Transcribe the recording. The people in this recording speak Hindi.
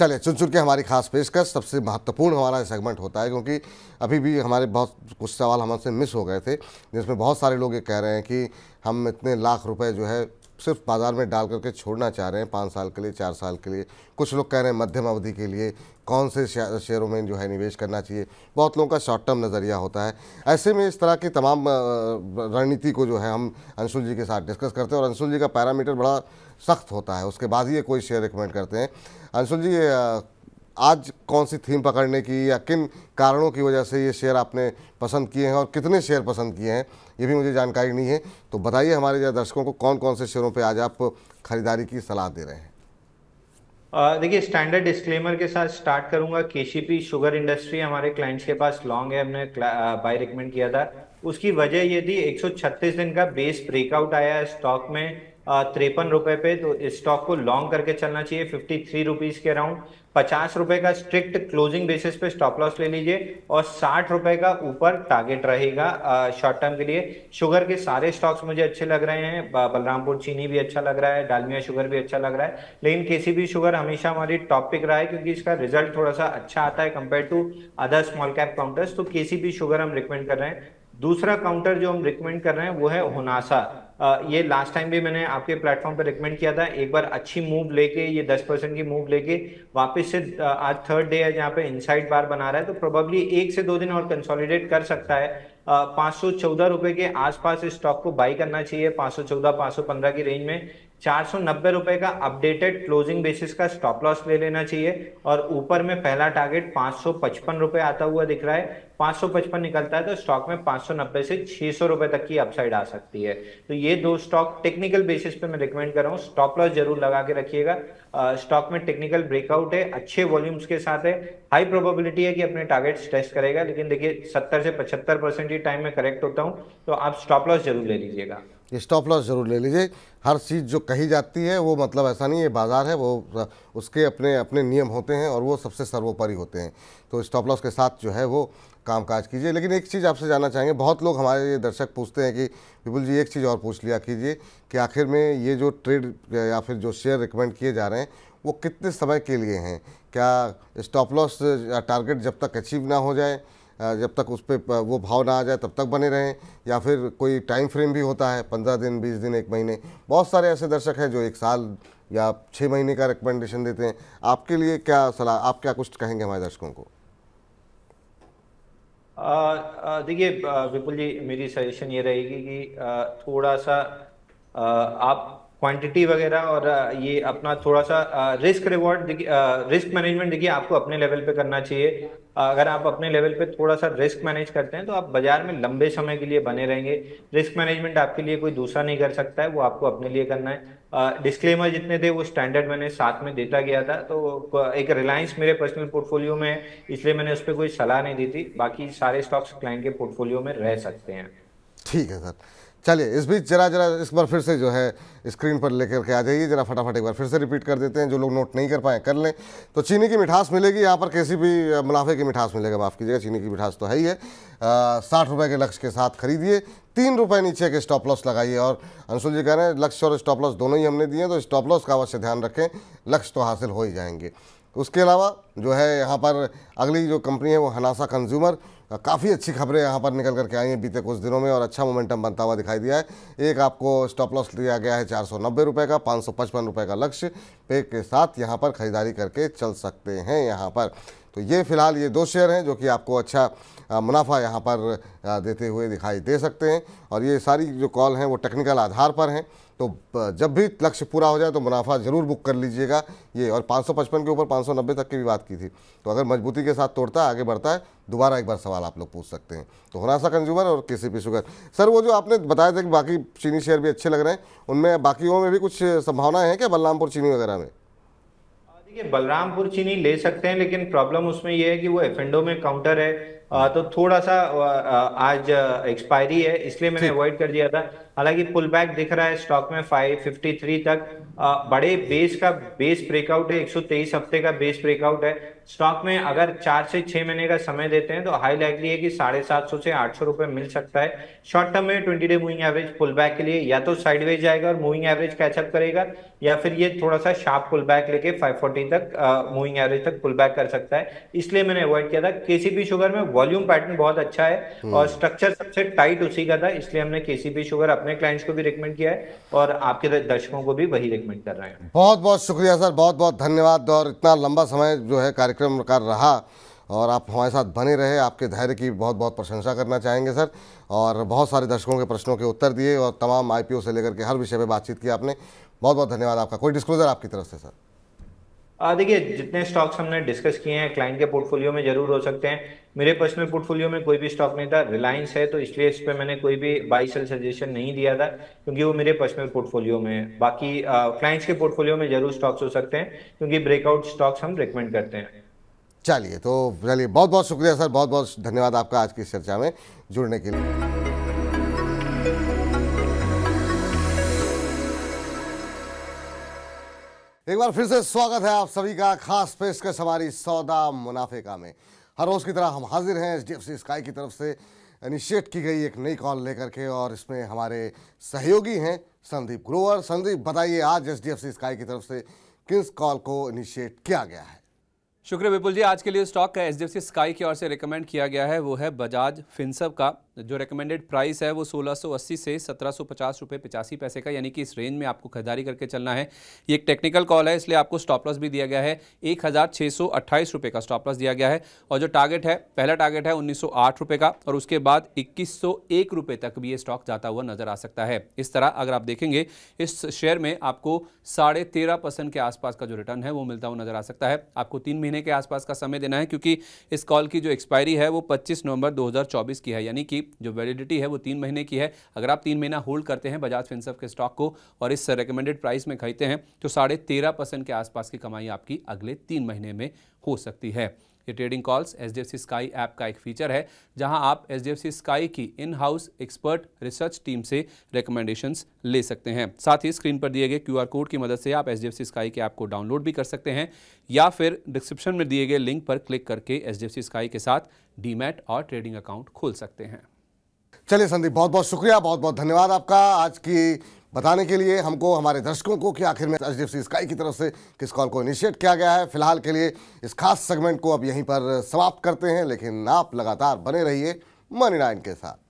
चले चुन चुन के हमारी खास पेशकश सबसे महत्वपूर्ण हमारा सेगमेंट होता है क्योंकि अभी भी हमारे बहुत कुछ सवाल हमसे मिस हो गए थे जिसमें बहुत सारे लोग ये कह रहे हैं कि हम इतने लाख रुपए जो है सिर्फ बाज़ार में डाल करके छोड़ना चाह रहे हैं पाँच साल के लिए चार साल के लिए कुछ लोग कह रहे हैं मध्यम अवधि के लिए कौन से शेयरों में जो है निवेश करना चाहिए बहुत लोगों का शॉर्ट टर्म नज़रिया होता है ऐसे में इस तरह की तमाम रणनीति को जो है हम अंशुल जी के साथ डिस्कस करते हैं और अंशुल जी का पैरामीटर बड़ा सख्त होता है उसके बाद ही ये कोई शेयर रिकमेंड करते हैं अंशुल जी आज कौन सी थीम पकड़ने की या किन कारणों की वजह से ये शेयर आपने पसंद किए हैं और कितने शेयर पसंद किए हैं ये भी मुझे जानकारी नहीं है तो बताइए हमारे दर्शकों को कौन कौन से शेयरों पर आज आप खरीदारी की सलाह दे रहे हैं देखिए स्टैंडर्ड डिस्क्लेमर के साथ स्टार्ट करूंगा केसीपी शुगर इंडस्ट्री हमारे क्लाइंट्स के पास लॉन्ग है हमने बाय रिकमेंड किया था उसकी वजह यदि 136 दिन का बेस ब्रेकआउट आया है स्टॉक में तिरपन रुपए पे तो इस स्टॉक को लॉन्ग करके चलना चाहिए फिफ्टी थ्री रुपीज के अराउंड पचास रुपए का स्ट्रिक्ट क्लोजिंग बेसिस पे स्टॉप लॉस ले लीजिए और साठ रुपए का ऊपर टारगेट रहेगा शॉर्ट टर्म के लिए शुगर के सारे स्टॉक्स मुझे अच्छे लग रहे हैं बलरामपुर चीनी भी अच्छा लग रहा है डालमिया शुगर भी अच्छा लग रहा है लेकिन केसीबी शुगर हमेशा हमारी टॉप पिक रहा है क्योंकि इसका रिजल्ट थोड़ा सा अच्छा आता है compare to other small cap counters तो केसीबी शुगर हम रिकमेंड कर रहे हैं दूसरा काउंटर जो हम रिकमेंड कर रहे हैं वो है होनासा ये लास्ट टाइम भी मैंने आपके प्लेटफॉर्म पर रिकमेंड किया था एक बार अच्छी मूव लेके ये दस परसेंट की मूव लेके वापस से आज थर्ड डे है जहाँ पे इनसाइड बार बना रहा है तो प्रोबेबली एक से दो दिन और कंसोलिडेट कर सकता है पाँच सौ चौदह रुपये के आसपास इस स्टॉक को बाई करना चाहिए पाँच सौ चौदह पाँच सौ पंद्रह की रेंज में चार सौ नब्बे रुपए का अपडेटेड क्लोजिंग बेसिस का स्टॉप लॉस ले लेना चाहिए और ऊपर में पहला टारगेट पांच सौ पचपन रुपए आता हुआ दिख रहा है पांच सौ पचपन निकलता है तो स्टॉक में पांच सौ नब्बे से छह सौ रुपए तक की अपसाइड आ सकती है तो ये दो स्टॉक टेक्निकल बेसिस पे मैं रिकमेंड कर रहा हूँ स्टॉप लॉस जरूर लगा के रखिएगा स्टॉक में टेक्निकल ब्रेकआउट है अच्छे वॉल्यूम्स के साथ है हाई प्रोबेबिलिटी है कि अपने टारगेट्स टेस्ट करेगा लेकिन देखिए सत्तर से पचहत्तर परसेंट ही टाइम में करेक्ट होता हूँ तो आप स्टॉप लॉस जरूर ले लीजिएगा स्टॉप लॉस ज़रूर ले लीजिए हर चीज़ जो कही जाती है वो मतलब ऐसा नहीं है बाज़ार है वो उसके अपने अपने नियम होते हैं और वो सबसे सर्वोपरि होते हैं तो स्टॉप लॉस के साथ जो है वो कामकाज कीजिए लेकिन एक चीज़ आपसे जानना चाहेंगे बहुत लोग हमारे ये दर्शक पूछते हैं कि विपुल जी एक चीज़ और पूछ लिया कीजिए कि आखिर में ये जो ट्रेड या फिर जो शेयर रिकमेंड किए जा रहे हैं वो कितने समय के लिए हैं क्या स्टॉप लॉस टारगेट जब तक अचीव ना हो जाए जब तक उस पर वो भाव ना आ जाए तब तक बने रहें या फिर कोई टाइम फ्रेम भी होता है पंद्रह दिन बीस दिन एक महीने बहुत सारे ऐसे दर्शक हैं जो एक साल या छः महीने का रिकमेंडेशन देते हैं आपके लिए क्या सलाह आप क्या कुछ कहेंगे हमारे दर्शकों को देखिए विपुल जी मेरी सजेशन ये रहेगी कि थोड़ा सा आप क्वांटिटी वगैरह और ये अपना थोड़ा सा रिस्क रिवॉर्ड रिस्क मैनेजमेंट देखिए आपको अपने लेवल पे करना चाहिए अगर आप अपने लेवल पे थोड़ा सा रिस्क मैनेज करते हैं तो आप बाजार में लंबे समय के लिए बने रहेंगे रिस्क मैनेजमेंट आपके लिए कोई दूसरा नहीं कर सकता है वो आपको अपने लिए करना है डिस्क्लेमर uh, जितने थे वो स्टैंडर्ड मैंने साथ में देता गया था तो एक रिलायंस मेरे पर्सनल पोर्टफोलियो में है इसलिए मैंने उस पर कोई सलाह नहीं दी थी बाकी सारे स्टॉक्स क्लाइंट के पोर्टफोलियो में रह सकते हैं ठीक है सर चलिए इस बीच जरा जरा इस बार फिर से जो है स्क्रीन पर लेकर के आ जाइए जरा फटाफट एक बार फिर से रिपीट कर देते हैं जो लोग नोट नहीं कर पाए कर लें तो चीनी की मिठास मिलेगी यहाँ पर किसी भी मुनाफे की मिठास मिलेगा माफ़ कीजिएगा चीनी की मिठास तो है ही है साठ रुपये के लक्ष्य के साथ खरीदिए तीन रुपये नीचे के स्टॉप लॉस लगाइए और अंशुल जी कह रहे हैं लक्ष्य और स्टॉप लॉस दोनों ही हमने दिए तो स्टॉप लॉस का अवश्य ध्यान रखें लक्ष्य तो हासिल हो ही जाएंगे उसके अलावा जो है यहाँ पर अगली जो कंपनी है वो हनासा कंज्यूमर काफ़ी अच्छी खबरें यहाँ पर निकल करके आई हैं बीते कुछ दिनों में और अच्छा मोमेंटम बनता हुआ दिखाई दिया है एक आपको स्टॉप लॉस लिया गया है चार सौ नब्बे रुपये का पाँच सौ पचपन रुपये का लक्ष्य पे के साथ यहाँ पर खरीदारी करके चल सकते हैं यहाँ पर तो ये फ़िलहाल ये दो शेयर हैं जो कि आपको अच्छा मुनाफा यहाँ पर देते हुए दिखाई दे सकते हैं और ये सारी जो कॉल हैं वो टेक्निकल आधार पर हैं तो जब भी लक्ष्य पूरा हो जाए तो मुनाफा ज़रूर बुक कर लीजिएगा ये और 555 के ऊपर 590 तक की भी बात की थी तो अगर मजबूती के साथ तोड़ता है आगे बढ़ता है दोबारा एक बार सवाल आप लोग पूछ सकते हैं तो होनासा कंज्यूमर और के सी शुगर सर वो जो आपने बताया था कि बाकी चीनी शेयर भी अच्छे लग रहे हैं उनमें बाकियों में भी कुछ संभावनाएं हैं क्या बलरामपुर चीनी वगैरह में देखिए बलरामपुर चीनी ले सकते हैं लेकिन प्रॉब्लम उसमें यह है कि वो एफ में काउंटर है तो थोड़ा सा आज एक्सपायरी है इसलिए मैंने अवॉइड कर दिया था हालांकि पुल बैक दिख रहा है स्टॉक में 553 तक आ, बड़े बेस का बेस ब्रेकआउट है 123 हफ्ते का बेस ब्रेकआउट है स्टॉक में अगर चार से छह महीने का समय देते हैं तो हाई लाइकली है कि साढ़े सात सौ से आठ सौ रुपए मिल सकता है शॉर्ट टर्म में twenty day moving average pull back के लिए या तो साइडवेज जाएगा और मूविंग एवरेज कैचअप करेगा या फिर ये थोड़ा सा शार्प पुल बैक लेके फाइव फोर्टी तक मूविंग एवरेज तक पुल बैक कर सकता है इसलिए मैंने अवॉइड किया था केसीपी शुगर में वॉल्यूम पैटर्न बहुत अच्छा है हम्म। और स्ट्रक्चर सबसे टाइट उसी का था इसलिए हमने केसीपी शुगर अपने अपने क्लाइंट्स को भी रिकमेंड किया है और आपके दर्शकों को भी वही रिकमेंड कर रहे हैं बहुत बहुत शुक्रिया सर बहुत बहुत धन्यवाद और इतना लंबा समय जो है कार्यक्रम का रहा और आप हमारे साथ बने रहे आपके धैर्य की बहुत बहुत प्रशंसा करना चाहेंगे सर और बहुत सारे दर्शकों के प्रश्नों के उत्तर दिए और तमाम आईपीओ से लेकर के हर विषय पर बातचीत की आपने बहुत बहुत धन्यवाद आपका कोई डिस्क्लोजर आपकी तरफ से सर देखिए जितने स्टॉक्स हमने डिस्कस किए हैं क्लाइंट के पोर्टफोलियो में जरूर हो सकते हैं मेरे पर्सनल पोर्टफोलियो में कोई भी स्टॉक नहीं था रिलायंस है तो इसलिए इस पर मैंने कोई भी बाई सेल सजेशन नहीं दिया था क्योंकि वो मेरे पर्सनल पोर्टफोलियो में है बाकी क्लाइंट्स के पोर्टफोलियो में जरूर स्टॉक्स हो सकते हैं क्योंकि ब्रेकआउट स्टॉक्स हम रिकमेंड करते हैं चलिए तो चलिए बहुत बहुत शुक्रिया सर बहुत बहुत धन्यवाद आपका आज की चर्चा में जुड़ने के लिए एक बार फिर से स्वागत है आप सभी का खास पेशकश हमारी सौदा मुनाफे का में हर रोज़ की तरह हम हाजिर हैं एच डी स्काई की तरफ से इनिशिएट की गई एक नई कॉल लेकर के और इसमें हमारे सहयोगी हैं संदीप ग्रोवर संदीप बताइए आज एच डी स्काई की तरफ से किस कॉल को इनिशिएट किया गया है शुक्रिया विपुल जी आज के लिए स्टॉक का एच स्काई की ओर से रिकमेंड किया गया है वो है बजाज फिनसब का जो रिकमेंडेड प्राइस है वो 1680 से 1750 रुपए पिचासी पैसे का यानी कि इस रेंज में आपको खरीदारी करके चलना है ये एक टेक्निकल कॉल है इसलिए आपको स्टॉप लॉस भी दिया गया है एक रुपए का स्टॉप लॉस दिया गया है और जो टारगेट है पहला टारगेट है उन्नीस रुपए का और उसके बाद इक्कीस रुपए तक भी ये स्टॉक जाता हुआ नजर आ सकता है इस तरह अगर आप देखेंगे इस शेयर में आपको साढ़े के आसपास का जो रिटर्न है वो मिलता हुआ नजर आ सकता है आपको तीन महीने महीने के आसपास का समय देना है क्योंकि इस कॉल की जो एक्सपायरी है वो 25 नवंबर 2024 की है यानी कि जो वैलिडिटी है वो तीन महीने की है अगर आप तीन महीना होल्ड करते हैं बजाज फिंसफ के स्टॉक को और इस रिकमेंडेड प्राइस में खरीदते हैं तो साढ़े तेरह के आसपास की कमाई आपकी अगले तीन महीने में हो सकती है ये trading calls H D F C Sky app का एक फीचर है जहां आप H D F C Sky की in house expert research team से रिकमेंडेशन ले सकते हैं साथ ही स्क्रीन पर दिए गए क्यू आर कोड की मदद से आप H D F C Sky के ऐप को डाउनलोड भी कर सकते हैं या फिर डिस्क्रिप्शन में दिए गए लिंक पर क्लिक करके H D F C Sky के साथ डीमैट और ट्रेडिंग अकाउंट खोल सकते हैं चलिए संदीप बहुत बहुत शुक्रिया बहुत बहुत धन्यवाद आपका आज की बताने के लिए हमको हमारे दर्शकों को कि आखिर में एच डी स्काई की तरफ से किस कॉल को इनिशिएट किया गया है फिलहाल के लिए इस खास सेगमेंट को अब यहीं पर समाप्त करते हैं लेकिन आप लगातार बने रहिए मनी नाइन के साथ